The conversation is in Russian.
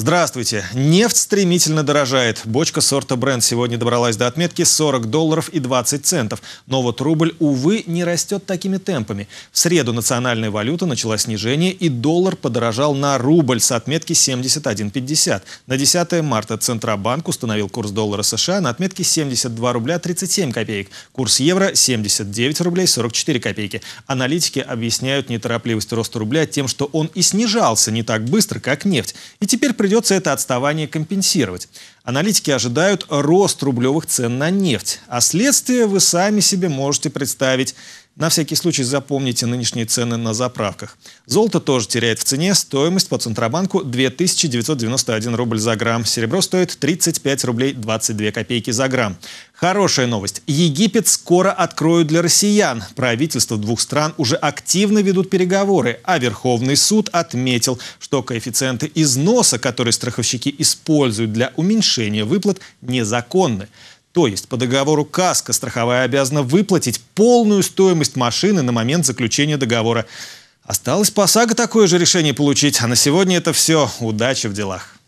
Здравствуйте. Нефть стремительно дорожает. Бочка сорта бренд сегодня добралась до отметки 40 долларов и 20 центов. Но вот рубль, увы, не растет такими темпами. В среду национальная валюта начала снижение, и доллар подорожал на рубль с отметки 71.50. На 10 марта Центробанк установил курс доллара США на отметке 72 рубля 37 копеек. Курс евро 79 рублей 44 копейки. Аналитики объясняют неторопливость роста рубля тем, что он и снижался не так быстро, как нефть. И теперь придется придется это отставание компенсировать. Аналитики ожидают рост рублевых цен на нефть, а следствие вы сами себе можете представить. На всякий случай запомните нынешние цены на заправках. Золото тоже теряет в цене. Стоимость по Центробанку 2991 рубль за грамм. Серебро стоит 35 рублей 22 копейки за грамм. Хорошая новость. Египет скоро откроют для россиян. Правительства двух стран уже активно ведут переговоры, а Верховный суд отметил, что коэффициенты износа, которые которые страховщики используют для уменьшения выплат, незаконны. То есть по договору КАСКО страховая обязана выплатить полную стоимость машины на момент заключения договора. Осталось по ОСАГО такое же решение получить. А на сегодня это все. Удачи в делах.